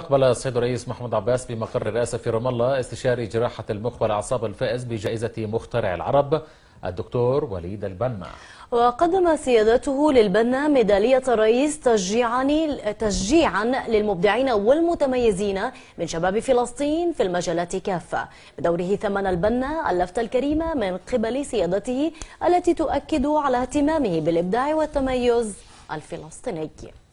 استقبل السيد الرئيس محمود عباس بمقر الرئاسة في رام الله استشاري جراحة المخ والأعصاب الفائز بجائزة مخترع العرب الدكتور وليد البنا وقدم سيادته للبنا ميدالية الرئيس تشجيعا تشجيعا للمبدعين والمتميزين من شباب فلسطين في المجالات كافة بدوره ثمن البنا اللفتة الكريمة من قبل سيادته التي تؤكد على اهتمامه بالإبداع والتميز الفلسطيني